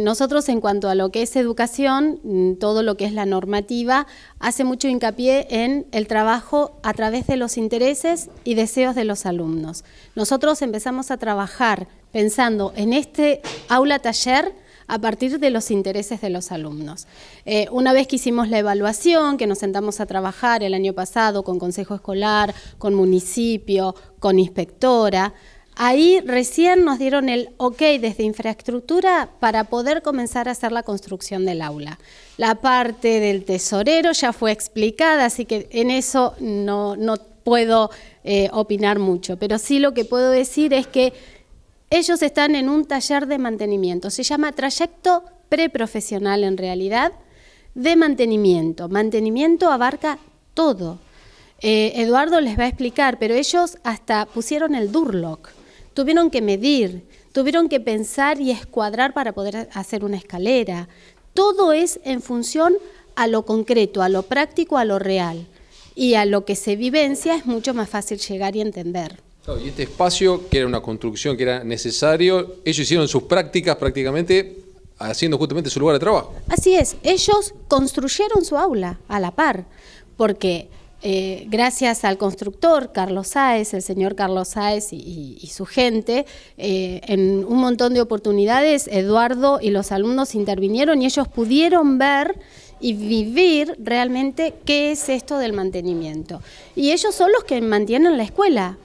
Nosotros en cuanto a lo que es educación, mm, todo lo que es la normativa, hace mucho hincapié en el trabajo a través de los intereses y deseos de los alumnos. Nosotros empezamos a trabajar pensando en este aula-taller a partir de los intereses de los alumnos. Eh, una vez que hicimos la evaluación, que nos sentamos a trabajar el año pasado con Consejo Escolar, con municipio, con inspectora, Ahí recién nos dieron el ok desde infraestructura para poder comenzar a hacer la construcción del aula. La parte del tesorero ya fue explicada, así que en eso no, puedo eh, opinar mucho, pero sí lo que puedo decir es que ellos están en un taller de mantenimiento, se llama trayecto preprofesional en realidad, de mantenimiento. Mantenimiento abarca todo. Eh, Eduardo les va a explicar, pero ellos hasta pusieron el Durlock tuvieron que medir, tuvieron que pensar y escuadrar para poder hacer una escalera. Todo es en función a lo concreto, a lo práctico, a lo real. Y a lo que se vivencia es mucho más fácil llegar y entender. y este espacio, que era una construcción que era necesario, ellos hicieron sus prácticas prácticamente haciendo justamente su lugar de trabajo. Así es, ellos construyeron su aula a la par, porque eh, gracias al constructor Carlos Sáez, el señor Carlos Sáez y, su gente, eh, en un montón de oportunidades Eduardo y los alumnos intervinieron y ellos pudieron ver y vivir realmente qué es esto del mantenimiento. Y ellos son los que mantienen la escuela,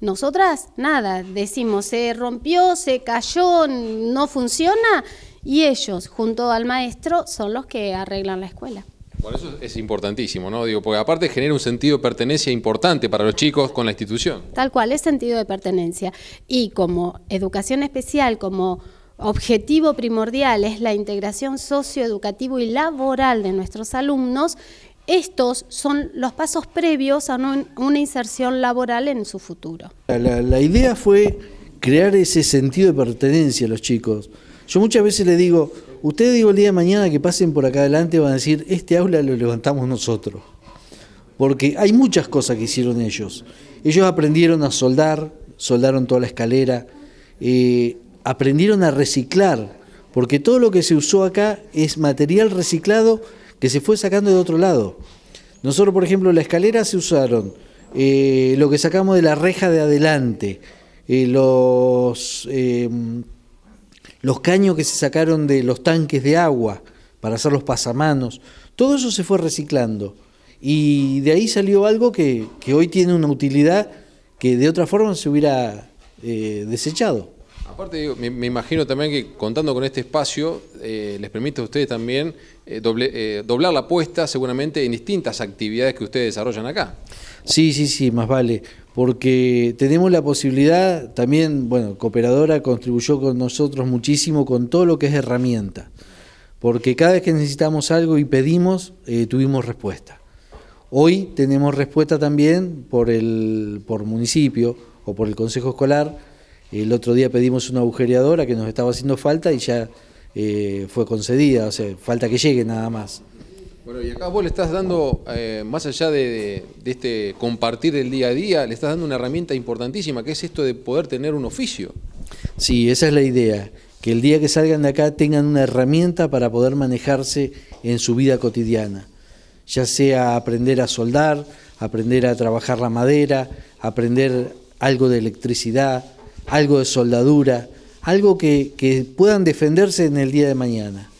nosotras, nada, decimos, se rompió, se cayó, no funciona, y ellos, junto al maestro, son los que arreglan la escuela. Por eso es importantísimo, ¿no? Digo, porque aparte genera un sentido de pertenencia importante para los chicos con la institución. Tal cual, es sentido de pertenencia. Y como educación especial, como objetivo primordial es la integración socioeducativo y laboral de nuestros alumnos, estos son los pasos previos a una inserción laboral en su futuro. La, la idea fue crear ese sentido de pertenencia a los chicos. Yo muchas veces le digo, Ustedes digo el día de mañana que pasen por acá adelante van a decir, este aula lo levantamos nosotros. Porque hay muchas cosas que hicieron ellos. Ellos aprendieron a soldar, soldaron toda la escalera, eh, aprendieron a reciclar, porque todo lo que se usó acá es material reciclado que se fue sacando de otro lado. Nosotros, por ejemplo, la escalera se usaron, eh, lo que sacamos de la reja de adelante, eh, los los caños que se sacaron de los tanques de agua para hacer los pasamanos, todo eso se fue reciclando. Y de ahí salió algo que, hoy tiene una utilidad que de otra forma se hubiera eh, desechado. Aparte, me, imagino también que contando con este espacio, eh, les permite a ustedes también eh, doble, doblar la apuesta seguramente en distintas actividades que ustedes desarrollan acá. Sí, sí, sí, más vale porque tenemos la posibilidad, también, bueno, Cooperadora contribuyó con nosotros muchísimo con todo lo que es herramienta, porque cada vez que necesitamos algo y pedimos, eh, tuvimos respuesta. Hoy tenemos respuesta también por, el, por municipio o por el Consejo Escolar. El otro día pedimos una agujereadora que nos estaba haciendo falta y ya eh, fue concedida, o sea, falta que llegue nada más. Bueno, y acá vos le estás dando, eh, más allá de, este compartir el día a día, le estás dando una herramienta importantísima, que es esto de poder tener un oficio. Sí, esa es la idea, que el día que salgan de acá tengan una herramienta para poder manejarse en su vida cotidiana, ya sea aprender a soldar, aprender a trabajar la madera, aprender algo de electricidad, algo de soldadura, algo que puedan defenderse en el día de mañana.